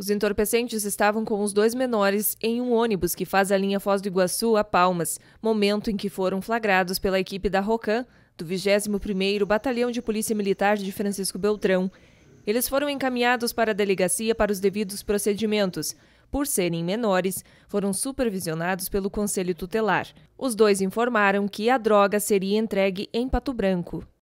Os entorpecentes estavam com os dois menores em um ônibus que faz a linha Foz do Iguaçu a Palmas, momento em que foram flagrados pela equipe da ROCAN, do 21º Batalhão de Polícia Militar de Francisco Beltrão. Eles foram encaminhados para a delegacia para os devidos procedimentos. Por serem menores, foram supervisionados pelo Conselho Tutelar. Os dois informaram que a droga seria entregue em Pato Branco.